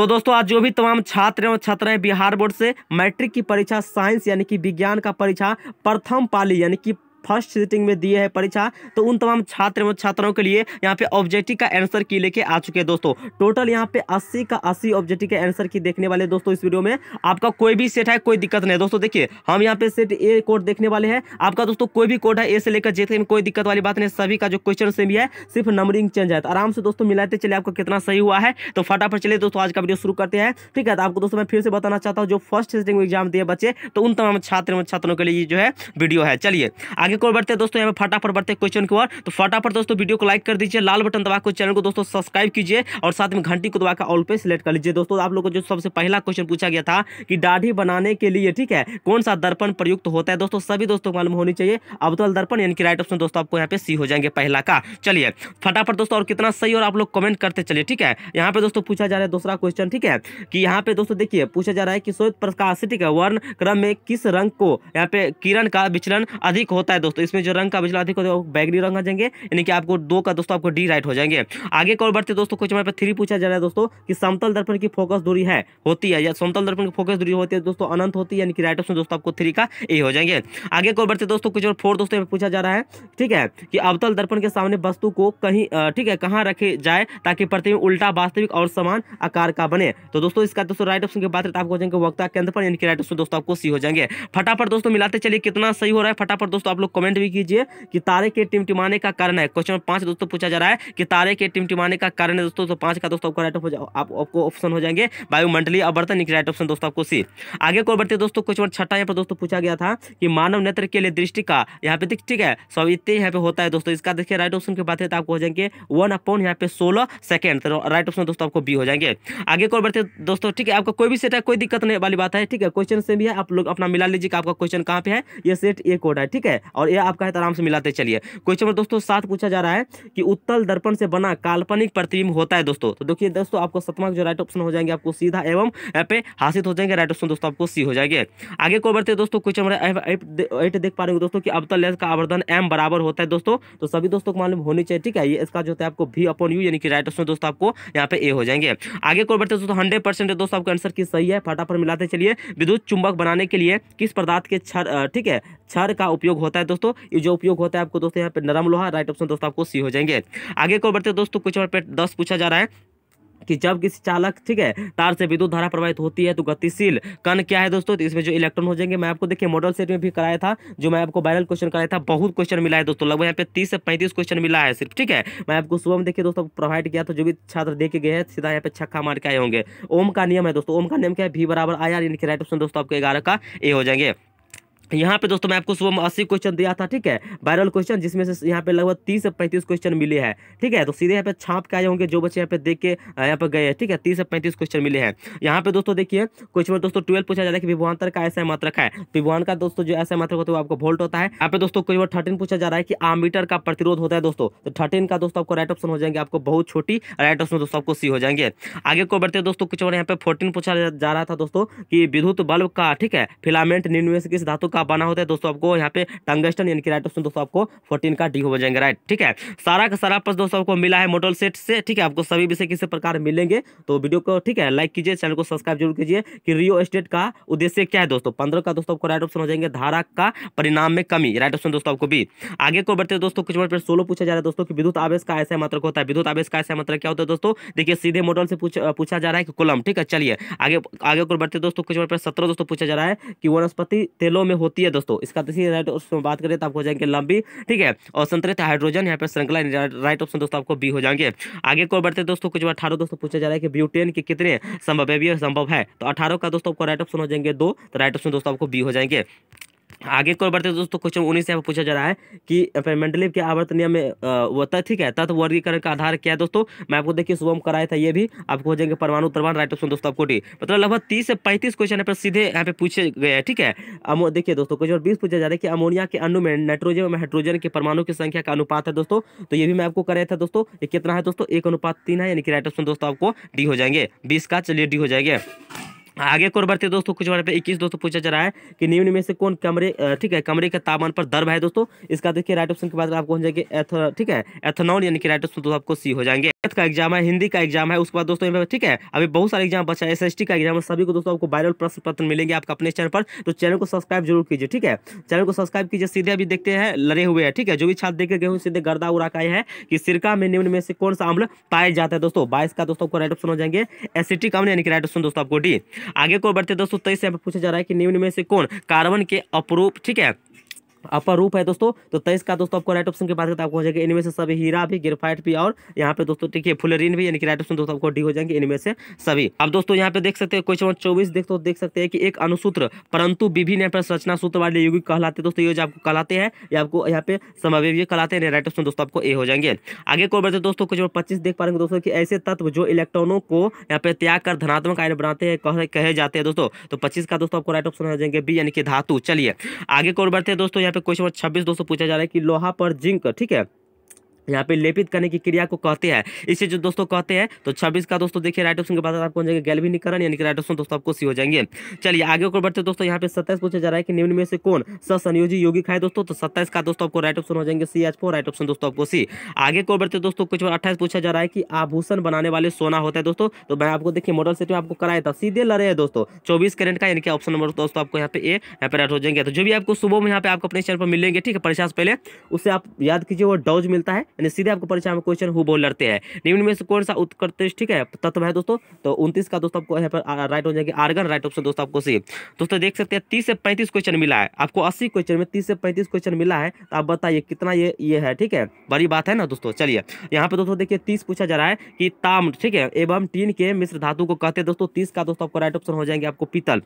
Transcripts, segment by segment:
तो दोस्तों आज जो भी तमाम छात्र एवं छात्राएं बिहार बोर्ड से मैट्रिक की परीक्षा साइंस यानी कि विज्ञान का परीक्षा प्रथम पाली यानी कि फर्स्ट सिटिंग में दिए हैं परीक्षा तो उन तमाम छात्र एवं छात्राओं के लिए यहाँ पे ऑब्जेक्टिव का आंसर की लेके आ चुके हैं दोस्तों टोटल यहाँ पे 80 का 80 ऑब्जेक्टिव के आंसर की देखने वाले दोस्तों इस वीडियो में आपका कोई भी सेट है कोई दिक्कत नहीं दोस्तों देखिए हम यहाँ पे सेट ए कोड देखने वाले हैं आपका दोस्तों कोई भी कोड है ए से लेकर जे तक कोई दिक्कत वाली बात नहीं सभी का जो क्वेश्चन सेम है सिर्फ नंबरिंग चेंज है तो आराम से दोस्तों मिलाते चले आपका कितना सही हुआ है तो फटाफट चले दोस्तों आज का वीडियो शुरू करते हैं ठीक है तो आपको दोस्तों मैं फिर से बताना चाहता हूँ जो फर्स्ट सेटिंग एग्जाम दिए बच्चे तो उन तमाम छात्र एवं छात्रों के लिए जो है वीडियो है चलिए आगे को बढ़ते हैं दोस्तों यहाँ पर फटाफट बढ़ते हैं क्वेश्चन की ओर तो फटाफट दोस्तों वीडियो को लाइक कर दीजिए लाल बटन दबा दबाकर चैनल को दोस्तों सब्सक्राइब कीजिए और साथ में घंटी को दबाकर ऑल पे सिलेक्ट कर लीजिए दोस्तों आप लोग को जो सबसे पहला क्वेश्चन पूछा गया था कि दाढ़ी बनाने के लिए ठीक है कौन सा दर्पण प्रयुक्त होता है दोस्तों सभी दोस्तों को मालूम होनी चाहिए अब तो दर्पण यानी कि राइट ऑप्शन दोस्तों आपको यहाँ पे सी हो जाएंगे पहला का चलिए फटाफट दोस्तों और कितना सही और आप लोग कमेंट करते चलिए ठीक है यहाँ पे दोस्तों पूछा जा रहा है दूसरा क्वेश्चन ठीक है कि यहाँ पे दोस्तों देखिए पूछा जा रहा है कि श्वेत है वर्ण क्रम में किस रंग को यहाँ पे किरण का विचलन अधिक होता है है दोस्तों इसमें जो रंग का बचला देखो बैगनी रंग आ जाएंगे यानी कि आपको दो का दोस्तों आपको डी राइट हो जाएंगे आगे और बढ़ते दोस्तों कुछ हमारे पास थ्री पूछा जा रहा है दोस्तों कि समतल दर्पण की फोकस दूरी है होती है या समतल दर्पण की फोकस दूरी होती है दोस्तों अनंत होती है यानी कि राइट ऑप्शन दोस्तों आपको थ्री का ए हो जाएंगे आगे और बढ़ते दोस्तों कुछ और फोर दोस्तों पूछा जा रहा है ठीक है कि अवतल दर्पण के सामने वस्तु को कहीं ठीक है कहाँ रखे जाए ताकि प्रतिबिंब उल्टा वास्तविक और समान आकार का बने तो दोस्तों इसका दोस्तों राइट ऑप्शन की बात करते आपको वक्ता केंद्र पर यानी कि राइट ऑप्शन दोस्तों आपको सी हो जाएंगे फटाफट दोस्तों मिलाते चलिए कितना सही हो रहा है फटाफट दोस्तों आप लोग लोग कमेंट भी कीजिए कि तारे के टिमटिमाने का कारण है क्वेश्चन पाँच दोस्तों पूछा जा रहा है कि तारे के टिमटिमाने का कारण है दोस्तों तो पाँच का दोस्तों आपको राइट हो जाओ आप आपको ऑप्शन हो जाएंगे वायुमंडली अवर्तन राइट ऑप्शन दोस्तों आपको सी आगे को बढ़ते दोस्तों क्वेश्चन छठा यहाँ पर दोस्तों पूछा गया था कि मानव नेत्र के लिए दृष्टि का यहाँ पे ठीक है सब इतने यहाँ पे होता है दोस्तों इसका देखिए राइट ऑप्शन की बात है तो आपको हो जाएंगे वन अपॉन यहाँ पे सोलह सेकेंड तो राइट ऑप्शन दोस्तों आपको बी हो जाएंगे आगे को बढ़ते दोस्तों ठीक है आपका कोई भी सेट है कोई दिक्कत नहीं वाली बात है ठीक है क्वेश्चन से भी है आप लोग अपना मिला लीजिए आपका क्वेश्चन कहाँ पे है ये सेट ए कोड है ठीक है और यह आपका है आराम से मिलाते चलिए क्वेश्चन नंबर दोस्तों सात पूछा जा रहा है कि उत्तल दर्पण से बना काल्पनिक प्रतिबिंब होता है दोस्तों तो देखिए दोस्तों आपको सतमा जो राइट ऑप्शन हो जाएंगे आपको सीधा एवं पे हासिल हो जाएंगे राइट ऑप्शन दोस्तों आपको सी हो जाएंगे आगे को बढ़ते दोस्तों क्वेश्चन नंबर एट देख पा रहे हो दोस्तों की अवतल लेंस का आवर्धन एम बराबर होता है दोस्तों तो सभी दोस्तों को मालूम होनी चाहिए ठीक है इसका जो है आपको भी अपॉन यू यानी कि राइट ऑप्शन दोस्तों आपको यहाँ पे ए हो जाएंगे आगे को बढ़ते दोस्तों हंड्रेड परसेंट दोस्तों आपका आंसर की सही है फटाफट मिलाते चलिए विद्युत चुंबक बनाने के लिए किस पदार्थ के छर ठीक है छर का उपयोग होता है दोस्तों ये जो उपयोग होता है आपको दोस्तों यहाँ पे नरम लोहा राइट ऑप्शन दोस्तों आपको सी हो जाएंगे आगे को बढ़ते दोस्तों कुछ और पे दस पूछा जा रहा है कि जब किसी चालक ठीक है तार से विद्युत धारा प्रवाहित होती है तो गतिशील कण क्या है दोस्तों तो इसमें जो इलेक्ट्रॉन हो जाएंगे मैं आपको देखिए मॉडल सेट में भी कराया था जो मैं आपको वायरल क्वेश्चन कराया था बहुत क्वेश्चन मिला है दोस्तों लगभग यहाँ पे तीस से पैंतीस क्वेश्चन मिला है सिर्फ ठीक है मैं आपको सुबह में देखिए दोस्तों प्रोवाइड किया था तो जो भी छात्र देखे गए हैं सीधा यहाँ पे छक्का मार के आए होंगे ओम का नियम है दोस्तों ओम का नियम क्या है भी बराबर आया यानी राइट ऑप्शन दोस्तों आपके ग्यारह का ए हो जाएंगे यहाँ पे दोस्तों मैं आपको सुबह अस्सी क्वेश्चन दिया था ठीक है वायरल क्वेश्चन जिसमें से यहाँ पे लगभग तीस से पैंतीस क्वेश्चन मिले हैं ठीक है तो सीधे यहाँ पे छाप के आए होंगे जो बच्चे यहाँ पे देख के यहाँ पे गए ठीक है तीस से पैंतीस क्वेश्चन मिले हैं यहाँ पे दोस्तों देखिए क्वेश्चन दोस्तों ट्वेल्व पूछा जाता है कि विभवान्तर का ऐसा मात्रक है विभवान का दोस्तों जो ऐसा मात्रक होता है वो तो आपको वोल्ट होता है यहाँ पे दोस्तों क्वेश्चन थर्टीन पूछा जा रहा है कि आमीटर का प्रतिरोध होता है दोस्तों तो थर्टीन का दोस्तों आपको राइट ऑप्शन हो जाएंगे आपको बहुत छोटी राइट ऑप्शन दोस्तों आपको सी हो जाएंगे आगे को बढ़ते दोस्तों क्वेश्चन यहाँ पे फोर्टीन पूछा जा रहा था दोस्तों की विद्युत बल्ब का ठीक है फिलामेंट निर्निवेश किस धातु का आपका बना होता है दोस्तों आपको यहाँ पे टंगस्टन यानी कि राइट ऑप्शन दोस्तों आपको फोर्टीन का डी हो जाएंगे राइट ठीक है सारा का सारा प्रश्न दोस्तों आपको मिला है मॉडल सेट से ठीक है आपको सभी विषय किसी प्रकार मिलेंगे तो वीडियो को ठीक है लाइक कीजिए चैनल को सब्सक्राइब जरूर कीजिए कि रियो एस्टेट का उद्देश्य क्या है दोस्तों पंद्रह का दोस्तों आपको राइट ऑप्शन हो जाएंगे धारा का परिणाम में कमी राइट ऑप्शन दोस्तों आपको भी आगे को बढ़ते दोस्तों कुछ मिनट पर सोलो पूछा जा रहा है दोस्तों की विद्युत आवेश का ऐसा मात्रक होता है विद्युत आवेश का ऐसा मात्रक क्या होता है दोस्तों देखिए सीधे मॉडल से पूछा जा रहा है कि कुलम ठीक है चलिए आगे आगे को बढ़ते दोस्तों कुछ मिनट पर सत्रह दोस्तों पूछा जा रहा है कि वनस्पति तेलों में होती है दोस्तों इसका तीसरी राइट ऑप्शन बात करें तो आपको हो जाएंगे लंबी ठीक है और संतरित हाइड्रोजन यहाँ पर श्रृंखला राइट ऑप्शन दोस्तों आपको बी हो जाएंगे आगे को बढ़ते दोस्तों कुछ अठारह दोस्तों पूछा जा रहा है कि ब्यूटेन के कितने संभव है संभव है तो अठारह का दोस्तों आपको राइट ऑप्शन हो जाएंगे दो तो राइट ऑप्शन दोस्तों आपको बी हो जाएंगे आगे को बढ़ते दोस्तों क्वेश्चन उन्नीस से पूछा जा रहा है कि पेमेंटलिप के आवर्त नियम में वो ठीक है तत्व वर्गीकरण का आधार क्या है दोस्तों मैं आपको देखिए सुबह में कराया था ये भी आपको हो जाएंगे परमाणु परमाणु राइट ऑप्शन दोस्तों आपको मतलब लगभग तीस से पैंतीस क्वेश्चन यहाँ पर सीधे यहाँ पे पूछे गए हैं ठीक है देखिए दोस्तों क्वेश्चन बीस पूछा जा रहा है कि अमोनिया के अनु में नाइट्रोजन और हाइड्रोजन के परमाणु की संख्या का अनुपात है दोस्तों तो ये भी मैं आपको कराया था दोस्तों ये कितना है दोस्तों एक अनुपात तीन है यानी कि राइट ऑप्शन दोस्तों आपको डी हो जाएंगे बीस का चलिए डी हो जाएंगे आगे कौन बढ़ते दोस्तों कुछ बार पे 21 दोस्तों पूछा जा रहा है कि निम्न में से कौन कमरे ठीक है कमरे के तापमान पर दर्भ है दोस्तों इसका देखिए राइट ऑप्शन के बाद आपको हो जाएगी ठीक है एथनॉल यानी कि राइट ऑप्शन दोस्तों आपको सी हो जाएंगे का एग्जाम है हिंदी का एग्जाम है उसके बाद दोस्तों ठीक है अभी बहुत सारे एग्जाम बचा है एस का एग्जाम है सभी को दोस्तों आपको वायरल प्रश्न पत्र मिलेंगे आपका अपने चैनल पर तो चैनल को सब्सक्राइब जरूर कीजिए ठीक है चैनल को सब्सक्राइब कीजिए सीधे अभी देखते हैं लड़े हुए हैं ठीक है जो भी छात्र देखे गए सीधे गर्दा उड़ा का है कि सिरका में निम्न में से कौन सा अम्ल पाया जाता है दोस्तों बाईस का दोस्तों आपको राइट ऑप्शन हो जाएंगे एस अम्ल यानी कि राइट ऑप्शन दोस्तों आपको डी आगे को बढ़ते दोस्तों तेईस तो से पूछा जा रहा है कि निम्न में से कौन कार्बन के अपरूप ठीक है अपर रूप है दोस्तों तो तेईस का दोस्तों आपको राइट ऑप्शन की बात करते आपको हो जाएगा इनमें से सभी हीरा भी ग्रेफाइट भी और यहाँ पे दोस्तों ठीक है फुलरिन भी यानी कि राइट ऑप्शन दोस्तों आपको डी हो जाएंगे इनमें से सभी अब दोस्तों यहाँ पे देख सकते हैं क्वेश्चन चौबीस देख तो देख सकते हैं कि एक अनुसूत्र परंतु विभिन्न पर रचना सूत्र वाले युग कहलाते दोस्तों ये आपको कहलाते हैं ये आपको यहाँ पे समवय कहलाते हैं राइट ऑप्शन दोस्तों आपको ए हो जाएंगे आगे को बढ़ते दोस्तों क्वेश्चन पच्चीस देख पा रहे दोस्तों की ऐसे तत्व जो इलेक्ट्रॉनों को यहाँ पे त्याग कर धनात्मक आयन बनाते हैं कहे जाते हैं दोस्तों तो पच्चीस का दोस्तों आपको राइट ऑप्शन हो जाएंगे बी यानी कि धातु चलिए आगे को बढ़ते दोस्तों यहाँ पे क्वेश्चन नंबर छब्बीस दोस्तों पूछा जा रहा है कि लोहा पर जिंक ठीक है यहाँ पे लेपित करने की क्रिया को कहते हैं इसे जो दोस्तों कहते हैं तो 26 का दोस्तों देखिए राइट ऑप्शन के बाद आपको जाएंगे गैलवीनीकरण यानी कि राइट ऑप्शन दोस्तों आपको सी हो जाएंगे चलिए आगे को बढ़ते दोस्तों यहाँ पे सत्ताईस पूछा जा रहा है कि निम्न में से कौन सनयोजी योगिक है दोस्तों तो सत्ताईस का दोस्तों आपको राइट ऑप्शन हो जाएंगे C H four right option दोस्तों आपको सी आगे को बढ़ते दोस्तों कुछ बार अट्ठाईस पूछा जा रहा है कि आभूषण बनाने वाले सोना होता है दोस्तों तो मैं आपको देखिए मॉडल सेट में आपको कराया था सीधे लड़े हैं दोस्तों चौबीस करेंट का यानी कि ऑप्शन नंबर दोस्तों आपको यहाँ पे ए यहाँ पे राइट हो जाएंगे तो जो भी आपको सुबह में यहाँ पे आपको अपने चैनल पर मिलेंगे ठीक है परीक्षा से पहले उसे आप याद कीजिए वो डॉज मिलता है यानी सीधे आपको परीक्षा में क्वेश्चन हु बोल लड़ते हैं निम्न में से कौन सा उत्कृष्ट ठीक है तत्व है दोस्तों तो उनतीस का दोस्तों आपको यहाँ पर राइट हो जाएगा आर्गन राइट ऑप्शन दोस्तों आपको सी दोस्तों देख सकते हैं तीस से पैंतीस क्वेश्चन मिला है आपको अस्सी क्वेश्चन में तीस से पैंतीस क्वेश्चन मिला है तो आप बताइए कितना ये ये है ठीक है बड़ी बात है ना दोस्तों चलिए यहाँ पर दोस्तों देखिए तीस पूछा जा रहा है कि ताम ठीक है एवं टीन के मिश्र धातु को कहते हैं दोस्तों तीस का दोस्तों आपको राइट ऑप्शन हो जाएंगे आपको पीतल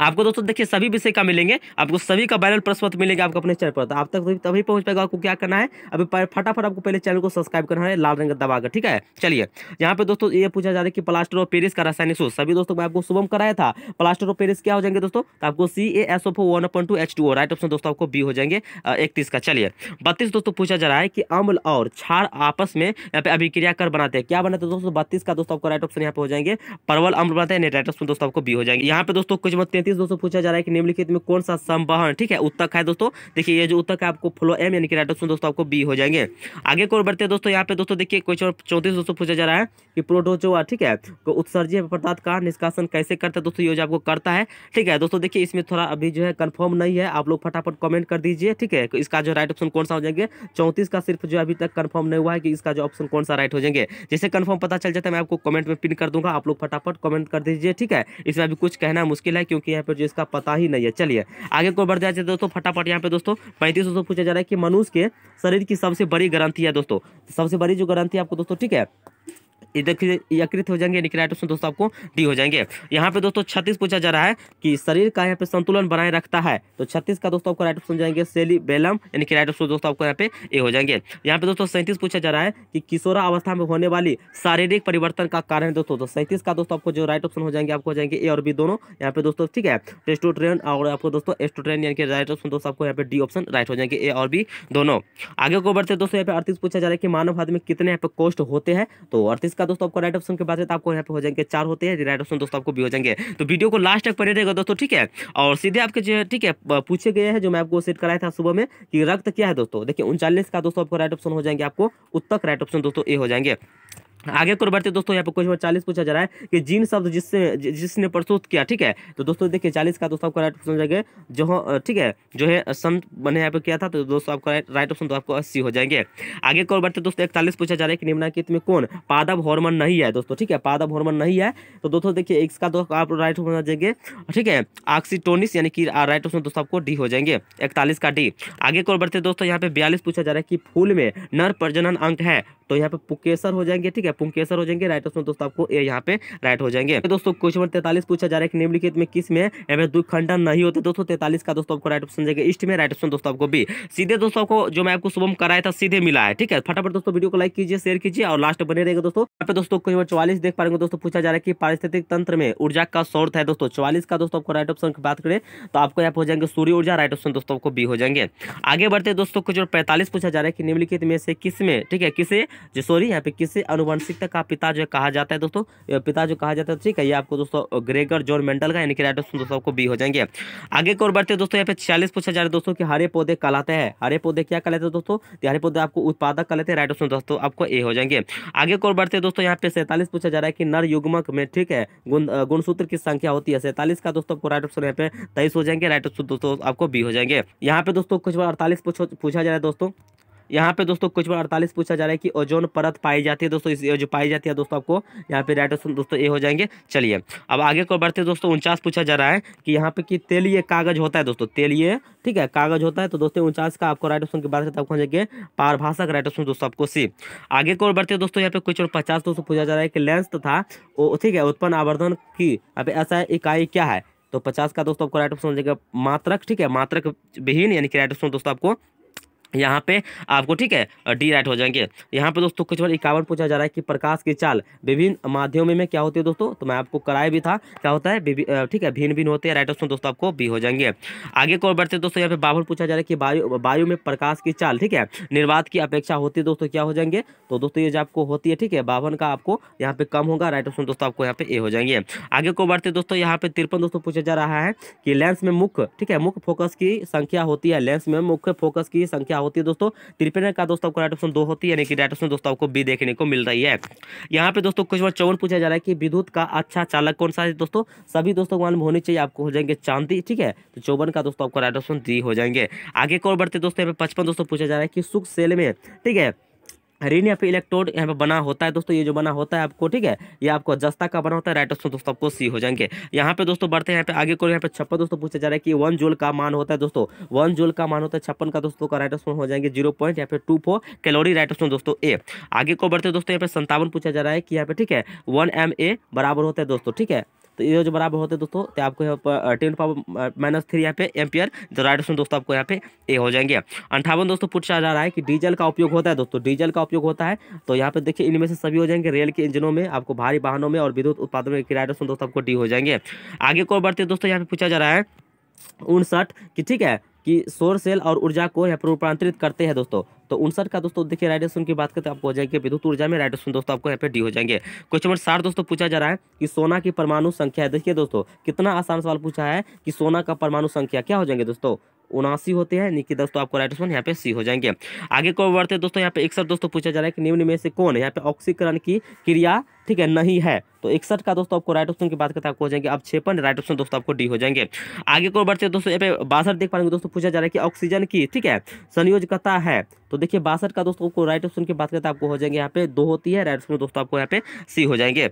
आपको दोस्तों देखिए सभी विषय का मिलेंगे आपको सभी का बैनल प्रश्न मिलेगा आपको अपने चैनल पर तो आप तक तभी पहुंच पाएगा आपको क्या करना है अभी फटाफट आपको पहले चैनल को सब्सक्राइब करना है लाल रंग दबाकर ठीक है चलिए यहाँ पे दोस्तों ये पूछा जा रहा है कि प्लास्टर ऑफ पेरिस का रासायनिक सूत्र सभी दोस्तों मैं आपको शुभम कराया था प्लास्टर ऑफ पेरिस क्या हो जाएंगे दोस्तों तो आपको C A S of one point two H two right option दोस्तों आपको बी हो जाएंगे इकतीस का चलिए बत्तीस दोस्तों पूछा जा रहा है कि अम्ल और छाड़ आपस में यहाँ पे अभिक्रिया कर बनाते हैं क्या बनाते हैं दोस्तों बत्तीस का दोस्तों आपको राइट ऑप्शन यहाँ पे हो जाएंगे परवल अम्ल बनाते हैं राइट ऑप्शन दोस्तों आपको बी हो जाएंगे यहाँ पे दोस्तों कुछ तैंतीस दोस्तों पूछा जा रहा है कि निम्नलिखित में कौन सा संवाहन ठीक है उत्तक है दोस्तों देखिए ये जो उत्तक है आपको फ्लो एम यानी कि राइट ऑप्शन दोस्तों आपको बी हो जाएंगे आगे को बढ़ते हैं दोस्तों यहाँ पे दोस्तों देखिए क्वेश्चन चौंतीस दोस्तों पूछा जा रहा है कि प्रोटोचोआ ठीक है उत्सर्जी पदार्थ का निष्कासन कैसे करता है दोस्तों ये जो आपको करता है ठीक है दोस्तों देखिए इसमें थोड़ा अभी जो है कन्फर्म नहीं है आप लोग फटाफट कमेंट कर दीजिए ठीक है इसका जो राइट ऑप्शन कौन सा हो जाएंगे चौंतीस का सिर्फ जो अभी तक कन्फर्म नहीं हुआ है कि इसका जो ऑप्शन कौन सा राइट हो जाएंगे जैसे कन्फर्म पता चल जाता है मैं आपको कमेंट में पिन कर दूंगा आप लोग फटाफट कमेंट कर दीजिए ठीक है इसमें अभी कुछ कहना मुश्किल है कि क्योंकि यहाँ पर जो इसका पता ही नहीं है चलिए आगे को बढ़ जाए दोस्तों फटाफट यहाँ पे दोस्तों पैंतीस सौ पूछा जा रहा है कि मनुष्य के शरीर की सबसे बड़ी ग्रंथी है दोस्तों सबसे बड़ी जो ग्रंथी आपको दोस्तों ठीक है यकृत हो जाएंगे यानी कि राइट ऑप्शन दोस्तों आपको डी हो जाएंगे यहाँ पे दोस्तों छत्तीस पूछा जा रहा है कि शरीर का यहाँ पे संतुलन बनाए रखता है तो छत्तीस का दोस्तों आपको राइट ऑप्शन जाएंगे सेली बेलम यानी कि राइट ऑप्शन दोस्तों आपको यहाँ पे ए हो जाएंगे यहाँ पे दोस्तों सैंतीस पूछा जा रहा है कि किशोरा अवस्था में होने वाली शारीरिक परिवर्तन का कारण दोस्तों तो सैंतीस का दोस्तों आपको जो राइट ऑप्शन हो जाएंगे आपको हो जाएंगे ए और बी दोनों यहाँ पे दोस्तों ठीक है टेस्टोट्रेन और आपको दोस्तों एस्टोट्रेन यानी कि राइट ऑप्शन दोस्तों आपको यहाँ पे डी ऑप्शन राइट हो जाएंगे ए और बी दोनों आगे को बढ़ते दोस्तों यहाँ पे अड़तीस पूछा जा रहा है कि मानव हाथ में कितने यहाँ पे कोष्ट होते हैं तो अड़तीस का का दोस्तों आपको राइट ऑप्शन के बाद तो आपको यहाँ पे हो जाएंगे चार होते हैं राइट ऑप्शन दोस्तों आपको भी हो जाएंगे तो वीडियो को लास्ट तक पड़े रहेगा दोस्तों ठीक है और सीधे आपके जो ठीक है पूछे गए हैं जो मैं आपको सेट कराया था सुबह में कि रक्त क्या है दोस्तों देखिए उनचालीस का दोस्तों आपको राइट ऑप्शन हो जाएंगे आपको उत्तक राइट ऑप्शन दोस्तों ए हो जाएंगे आगे को तो बढ़ते दोस्तों यहाँ पे क्वेश्चन चालीस पूछा जा रहा है कि जीन शब्द जिससे जिसने प्रस्तुत किया ठीक है तो दोस्तों देखिए चालीस का दोस्तों आपको राइट ऑप्शन जाएंगे जो ठीक है जो है संत मैंने यहाँ पे किया था तो दोस्तों आपका राइट ऑप्शन तो आपको अस्सी हो जाएंगे आगे को बढ़ते दोस्तों इकतालीस पूछा जा रहा है कि निम्नाकित में कौन पादव हॉर्मन नहीं है दोस्तों ठीक है पादव हॉर्मन नहीं है तो दोस्तों देखिए इसका दोस्तों आप राइट ऑप्शन जाएंगे ठीक है ऑक्सीटोनिस यानी कि राइट ऑप्शन दोस्तों आपको डी हो जाएंगे इकतालीस का डी आगे को बढ़ते दोस्तों यहाँ पे बयालीस पूछा जा रहा है कि फूल में नर प्रजनन अंक है तो यहाँ पे पुकेसर हो जाएंगे ठीक है पुंकेसर हो जाएंगे राइट ऑप्शन दोस्तों आपको ए यहाँ पे राइट हो जाएंगे तो दोस्तों क्वेश्चन नंबर तैतालीस पूछा जा रहा है कि निम्नलिखित में किस में एवं दुख खंडन नहीं होते दोस्तों तैतालीस का दोस्तों आपको राइट ऑप्शन जाएगा ईस्ट में राइट ऑप्शन दोस्तों आपको बी सीधे दोस्तों आपको जो मैं आपको शुभम कराया था सीधे मिला है ठीक है फटाफट दोस्तों वीडियो को लाइक कीजिए शेयर कीजिए और लास्ट बने रहेगा दोस्तों यहाँ पे दोस्तों क्वेश्चन नंबर चौवालीस देख पाएंगे दोस्तों पूछा जा रहा है कि पारिस्थितिक तंत्र में ऊर्जा का स्रोत है दोस्तों चौवालीस का दोस्तों आपको राइट ऑप्शन की बात करें तो आपको यहाँ हो जाएंगे सूर्य ऊर्जा राइट ऑप्शन दोस्तों आपको बी हो जाएंगे आगे बढ़ते दोस्तों कुछ पैंतालीस पूछा जा रहा है कि निम्नलिखित में से किस में ठीक है किसे सॉरी यहाँ पे किसे अनुबंध सकते हैं कहा पिता जो कहा जाता है दोस्तों पिता जो कहा जाता है ठीक है ये आपको दोस्तों ग्रेगर जोन मेंटल का यानी कि राइट ऑप्शन दोस्तों आपको बी हो जाएंगे आगे की ओर बढ़ते हैं दोस्तों यहाँ पे छियालीस पूछा जा रहा है दोस्तों कि हरे पौधे कहलाते हैं हरे पौधे क्या कहलाते हैं दोस्तों तो हरे पौधे आपको उत्पादक कहलाते हैं राइट ऑप्शन दोस्तों आपको ए हो जाएंगे आगे की ओर बढ़ते हैं दोस्तों यहाँ पे सैंतालीस पूछा जा रहा है कि नर युगमक में ठीक है गुणसूत्र की संख्या होती है सैंतालीस का दोस्तों आपको राइट ऑप्शन यहाँ पे तेईस हो जाएंगे राइट ऑप्शन दोस्तों आपको बी हो जाएंगे यहाँ पे दोस्तों कुछ बार अड़तालीस पूछा जा रहा है दोस्तों यहाँ पे दोस्तों कुछ बार अड़तालीस पूछा जा रहा है कि ओजोन परत पाई जाती है दोस्तों इस जो पाई जाती है दोस्तों आपको यहाँ पे राइट ऑप्शन दोस्तों ये हो जाएंगे चलिए अब आगे को बढ़ते हैं दोस्तों उनचास पूछा जा रहा है कि यहाँ पे कि तेलिए कागज होता है दोस्तों तेलिए ठीक है कागज होता है तो दोस्तों उनचास का आपको राइट ऑप्शन की बात करते हैं आपको पारभाषा राइट ऑप्शन दोस्तों आपको सी आगे को बढ़ते हैं दोस्तों यहाँ पे कुछ और पचास दोस्तों पूछा जा रहा है कि लेंस तथा ठीक है उत्पन्न आवर्धन की अब ऐसा इकाई क्या है तो पचास का दोस्तों आपको राइट ऑप्शन हो जाएगा मात्रक ठीक है मात्रक विहीन यानी कि राइट ऑप्शन दोस्तों आपको यहाँ पे आपको ठीक है डी राइट हो जाएंगे यहाँ पे दोस्तों कुछ बार इक्यावन पूछा जा रहा है कि प्रकाश की चाल विभिन्न माध्यमों में क्या होती है दोस्तों तो मैं आपको कराया भी था क्या होता है ठीक है भिन्न भिन्न होते हैं राइट ऑप्शन दोस्तों आपको बी हो जाएंगे आगे को बढ़ते दोस्तों यहाँ पे बाबुल पूछा जा रहा है कि वायु वायु में प्रकाश की चाल ठीक है निर्वाध की अपेक्षा होती है दोस्तों क्या हो जाएंगे तो दोस्तों ये जो आपको होती है ठीक है बावन का आपको यहाँ पे कम होगा राइट ऑप्शन दोस्तों आपको यहाँ पे ए हो जाएंगे आगे को बढ़ते दोस्तों यहाँ पे तिरपन दोस्तों पूछा जा रहा है कि लेंस में मुख्य ठीक है मुख्य फोकस की संख्या होती है लेंस में मुख्य फोकस की संख्या होती है दोस्तों त्रिपेन का दोस्तों आपको राइट ऑप्शन दो होती है यानी कि राइट ऑप्शन दोस्तों आपको बी देखने को मिल रही है यहाँ पे दोस्तों कुछ बार चौवन पूछा जा रहा है कि विद्युत का अच्छा चालक कौन सा है दोस्तों सभी दोस्तों को मालूम होनी चाहिए आपको हो जाएंगे चांदी ठीक है तो चौवन का दोस्तों आपको राइट ऑप्शन डी हो जाएंगे आगे कौन बढ़ते दोस्तों यहाँ पे पचपन दोस्तों पूछा जा रहा है कि सुख सेल में ठीक है रिन या फिर इलेक्ट्रोड यहाँ पे बना होता है दोस्तों ये जो बना होता है आपको ठीक है ये आपको जस्ता का बना होता है राइट ऑप्शन दोस्तों आपको सी हो जाएंगे यहाँ पे दोस्तों बढ़ते हैं यहाँ पे आगे को यहाँ पे छप्पन दोस्तों पूछा जा रहा है कि वन जोल का मान होता है दोस्तों वन जोल का मान होता है छप्पन का दोस्तों का राइट ऑप्शन हो जाएंगे जीरो पॉइंट यहाँ पे two four calorie right option दोस्तों ए आगे को बढ़ते दोस्तों यहाँ पे संतावन पूछा जा रहा है कि यहाँ पे ठीक है वन एम ए बराबर होता है दोस्तों ठीक है तो ये जो बराबर होते हैं दोस्तों तो आपको यहाँ पर टेन पावर माइनस थ्री यहाँ पे एम्पियर जो राइट ऑप्शन दोस्तों आपको यहाँ पे ए हो जाएंगे अंठावन दोस्तों पूछा जा रहा है कि डीजल का उपयोग होता है दोस्तों डीजल का उपयोग होता है तो यहाँ पे देखिए इनमें से सभी हो जाएंगे रेल के इंजनों में आपको भारी वाहनों में और विद्युत उत्पादन में राइट ऑप्शन दोस्तों आपको डी हो जाएंगे आगे को बढ़ते दोस्तों यहाँ पे पूछा जा रहा है उनसठ कि ठीक है कि सौर सेल और ऊर्जा को यहाँ पर रूपांतरित करते हैं दोस्तों तो उनसठ का दोस्तों देखिए राइट की बात करते आपको हो जाएंगे विद्युत ऊर्जा में राइट दोस्तों आपको यहाँ पे डी हो जाएंगे क्वेश्चन नंबर साठ दोस्तों पूछा जा रहा है कि सोना की परमाणु संख्या है देखिए दोस्तों कितना आसान सवाल पूछा है कि सोना का परमाणु संख्या क्या हो जाएंगे दोस्तों उनासी होते हैं निकी दोस्तों आपको राइट ऑप्शन यहाँ पे सी हो जाएंगे आगे को बढ़ते दोस्तों यहाँ पे एक सर दोस्तों पूछा जा रहा है कि निम्न में से कौन है यहाँ पे ऑक्सीकरण की क्रिया ठीक है नहीं है तो इकसठ का दोस्तों आपको राइट ऑप्शन की बात करते हैं हो जाएंगे अब छेपन राइट ऑप्शन दोस्तों आपको डी हो जाएंगे आगे को बढ़ते दोस्तों यहाँ पे बासठ देख पाएंगे दोस्तों पूछा जा रहा है कि ऑक्सीजन की ठीक है संयोजकता है तो देखिए बासठ का दोस्तों को राइट ऑप्शन की बात करते हैं आपको हो जाएंगे यहाँ पे दो होती है राइट ऑप्शन दोस्तों आपको यहाँ पे सी हो जाएंगे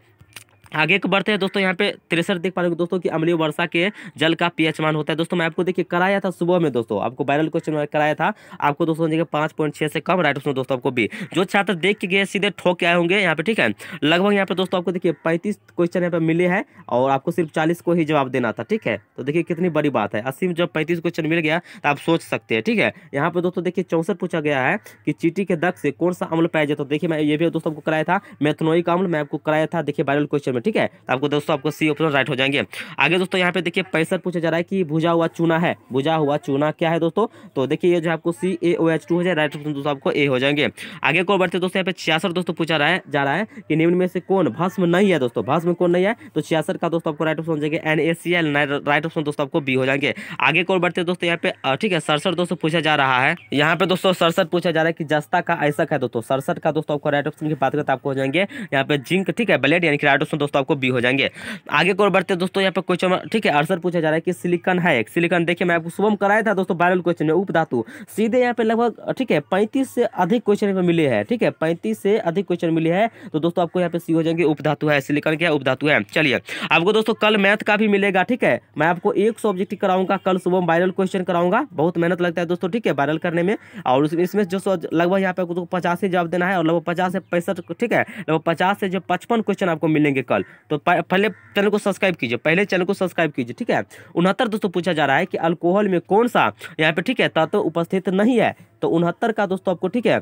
आगे को बढ़ते हैं दोस्तों यहाँ पे तिरसठ देख पा रहे हो दोस्तों कि अमली वर्षा के जल का पीएच मान होता है दोस्तों मैं आपको देखिए कराया था सुबह में दोस्तों आपको वायरल क्वेश्चन कराया था आपको दोस्तों देखिए पाँच पॉइंट छः से कम राइट उसमें दोस्तों आपको भी जो छात्र देख के गए सीधे ठोक के आए होंगे यहाँ पे ठीक है लगभग यहाँ पे दोस्तों आपको देखिए पैंतीस क्वेश्चन यहाँ पे मिले हैं और आपको सिर्फ चालीस को ही जवाब देना था ठीक है तो देखिए कितनी बड़ी बात है अस्सी में जब पैंतीस क्वेश्चन मिल गया तो आप सोच सकते हैं ठीक है यहाँ पे दोस्तों देखिए चौंसठ पूछा गया है कि चीटी के दक्ष से कौन सा अम्ल पाया जाता है तो देखिए मैं ये भी दोस्तों आपको कराया था मैथनोई का अम्ल मैं आपको कराया था देखिए वायरल क्वेश्चन ठीक है तो आपको दोस्तों आपको सी ऑप्शन राइट हो जाएंगे आगे दोस्तों यहाँ पे देखिए पैसर पूछा जा रहा है कि भुजा हुआ चूना है भुजा हुआ चूना क्या है दोस्तों तो देखिए ये जो आपको सी ए ओ एच टू हो जाए राइट ऑप्शन दोस्तों आपको ए हो जाएंगे आगे को बढ़ते दोस्तों यहाँ पे छियासर दोस्तों पूछा रहा है जा रहा है कि निम्न में से कौन भस्म नहीं है दोस्तों भस्म कौन नहीं है तो छियासर का दोस्तों आपको राइट ऑप्शन हो जाएंगे N A C L right option दोस्तों आपको बी हो जाएंगे आगे को बढ़ते दोस्तों यहाँ पे ठीक है सड़सठ दोस्तों पूछा जा रहा है यहाँ पे दोस्तों सड़सठ पूछा जा रहा है कि जस्ता का ऐसा है दोस्तों सड़सठ का दोस्तों आपको राइट ऑप्शन की बात करते आपको हो जाएंगे यहाँ पे जिंक ठीक है ब्लेड यानी कि राइट ऑप्शन दोस्तों आपको बी हो जाएंगे आगे को बढ़ते दोस्तों यहाँ पे क्वेश्चन ठीक है आंसर पूछा जा रहा है कि सिलिकन है एक सिलिकन देखिए मैं आपको सुबह कराया था दोस्तों बारहवें क्वेश्चन में उपधातु सीधे यहाँ पे लगभग ठीक है पैंतीस से अधिक क्वेश्चन यहाँ मिले हैं ठीक है पैंतीस से अधिक क्वेश्चन मिले हैं तो दोस्तों आपको यहाँ पे सी हो जाएंगे उपधातु है सिलिकन क्या उपधातु है चलिए आपको दोस्तों कल मैथ का भी मिलेगा ठीक है मैं आपको एक सब्जेक्ट कराऊंगा कल सुबह वायरल क्वेश्चन कराऊंगा बहुत मेहनत लगता है दोस्तों ठीक है वायरल करने में और इसमें जो लगभग यहाँ पे तो पचास ही जवाब देना है और लगभग पचास से पैंसठ ठीक है लगभग पचास से जो पचपन क्वेश्चन आपको मिलेंगे कल कल तो पहले चैनल को सब्सक्राइब कीजिए पहले चैनल को सब्सक्राइब कीजिए ठीक है उनहत्तर दोस्तों पूछा जा रहा है कि अल्कोहल में कौन सा यहाँ पे ठीक है तत्व तो उपस्थित नहीं है तो उनहत्तर का दोस्तों आपको ठीक है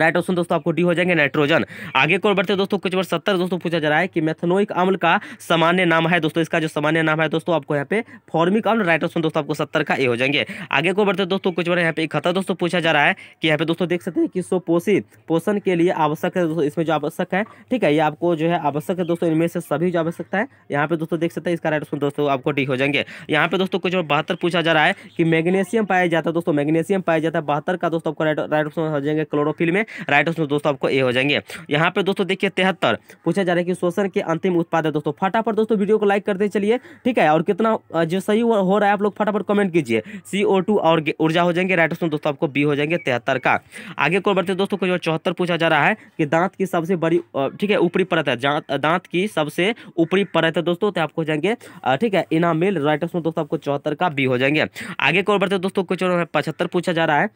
राइट ऑप्शन दोस्तों आपको डी हो जाएंगे नाइट्रोजन आगे को बढ़ते दोस्तों कुछ बार सत्तर दोस्तों पूछा जा रहा है कि मेथनोइक अम्ल का सामान्य नाम है दोस्तों इसका जो सामान्य नाम है दोस्तों आपको यहाँ पे फॉर्मिक अम्ल राइट ऑप्शन दोस्तों आपको सत्तर का ए हो जाएंगे आगे को बढ़ते दोस्तों कुछ बार यहाँ पे खतर दोस्तों पूछा जा रहा है कि यहाँ पे दोस्तों देख सकते हैं कि सो पोषित पोषण के लिए आवश्यक है दोस्तों इसमें जो आवश्यक है ठीक है ये आपको जो है आवश्यक है दोस्तों इनमें से सभी जो आवश्यकता है यहाँ पे दोस्तों देख सकते हैं इसका राइट ऑप्शन दोस्तों आपको डी हो जाएंगे यहाँ पे दोस्तों कुछ बहत्तर पूछा जा रहा है कि मैग्नेशियम पाया जाता है दोस्तों मैग्नेशियम पाया जाता है बहत्तर का दोस्तों आपको राइट ऑप्शन हो जाएंगे क्लोरोफिल में में राइट ऑप्शन दोस्तों आपको ए हो जाएंगे यहाँ पे दोस्तों देखिए तिहत्तर पूछा जा रहा है कि शोषण के अंतिम उत्पाद है दोस्तों फटाफट दोस्तों वीडियो को लाइक करते चलिए ठीक है और कितना जो सही हो रहा है आप लोग फटाफट कमेंट कीजिए सी और ऊर्जा हो जाएंगे राइट ऑप्शन दोस्तों आपको बी हो जाएंगे तिहत्तर का आगे को बढ़ते दोस्तों कुछ जो चौहत्तर पूछा जा रहा है कि दांत की सबसे बड़ी ठीक है ऊपरी परत है दांत की सबसे ऊपरी परत है दोस्तों तो आपको हो जाएंगे ठीक है इनामेल राइट ऑप्शन दोस्तों आपको चौहत्तर का बी हो जाएंगे आगे को बढ़ते दोस्तों कुछ पचहत्तर पूछा जा रहा है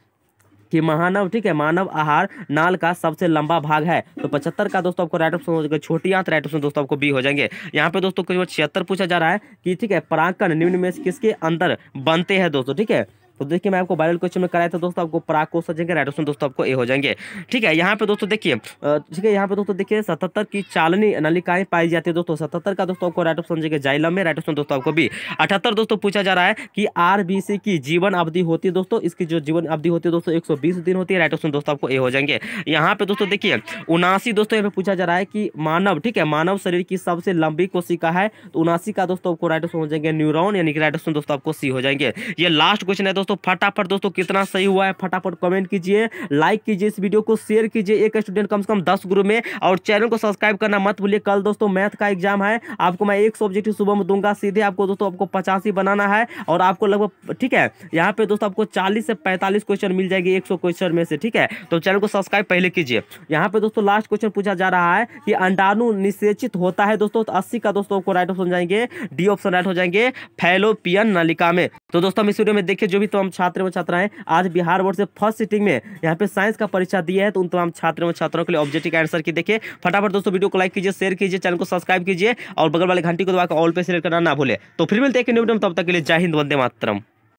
कि महानव ठीक है मानव आहार नाल का सबसे लंबा भाग है तो पचहत्तर का दोस्तों आपको राइट ऑप्शन हो जाएगा छोटी आंत राइट ऑप्शन दोस्तों आपको बी हो जाएंगे यहाँ पे दोस्तों कुछ छिहत्तर पूछा जा रहा है कि ठीक है परागकण निम्न में किसके अंदर बनते हैं दोस्तों ठीक है तो देखिए मैं आपको वायरल क्वेश्चन में कराया था दोस्तों आपको पराग को सजेंगे राइट ऑप्शन दोस्तों आपको ए हो जाएंगे ठीक है यहाँ पे दोस्तों देखिए ठीक है यहाँ पे दोस्तों देखिए सतहत्तर की चालनी नलिकाएं पाई जाती है दोस्तों सतहत्तर का दोस्तों आपको राइट ऑप्शन जाइलम में राइट ऑप्शन दोस्तों आपको बी अठहत्तर दोस्तों पूछा जा रहा है कि आर की जीवन अवधि होती है दोस्तों इसकी जो जीवन अवधि होती है दोस्तों एक दिन होती है राइट ऑप्शन दोस्तों आपको ए हो जाएंगे यहाँ पे दोस्तों देखिए उनासी दोस्तों यहाँ पे पूछा जा रहा है कि मानव ठीक है मानव शरीर की सबसे लंबी कोशिका है तो उनासी का दोस्तों आपको राइट ऑप्शन हो जाएंगे यानी कि राइट ऑप्शन दोस्तों आपको सी हो जाएंगे ये लास्ट क्वेश्चन है दोस्तों दोस्तों फटाफट दोस्तों कितना सही हुआ है फटाफट कमेंट कीजिए लाइक कीजिए इस वीडियो को शेयर कीजिए एक स्टूडेंट कम से कम दस ग्रुप में और चैनल को सब्सक्राइब करना मत भूलिए कल दोस्तों मैथ का एग्जाम है आपको मैं एक सब्जेक्ट सुबह में दूंगा सीधे आपको दोस्तों आपको पचास बनाना है और आपको लगभग ठीक है यहाँ पे दोस्तों आपको चालीस से पैंतालीस क्वेश्चन मिल जाएगी एक क्वेश्चन में से ठीक है तो चैनल को सब्सक्राइब पहले कीजिए यहाँ पे दोस्तों लास्ट क्वेश्चन पूछा जा रहा है कि अंडाणु निषेचित होता है दोस्तों तो अस्सी का दोस्तों आपको राइट ऑप्शन जाएंगे डी ऑप्शन राइट हो जाएंगे फैलोपियन नलिका में तो दोस्तों हम इस वीडियो में देखिए जो भी दोस्तों हम छात्र एवं छात्राएं आज बिहार बोर्ड से फर्स्ट सिटिंग में यहाँ पे साइंस का परीक्षा दिया है तो उन तमाम छात्र एवं छात्राओं के लिए ऑब्जेक्टिव आंसर की देखिए फटाफट दोस्तों वीडियो को लाइक कीजिए शेयर कीजिए चैनल को सब्सक्राइब कीजिए और बगल वाले घंटी को दबाकर ऑल पे सेलेक्ट करना ना भूले तो फिर मिलते हैं कि न्यूटम तब तक के लिए जय हिंद वंदे मातरम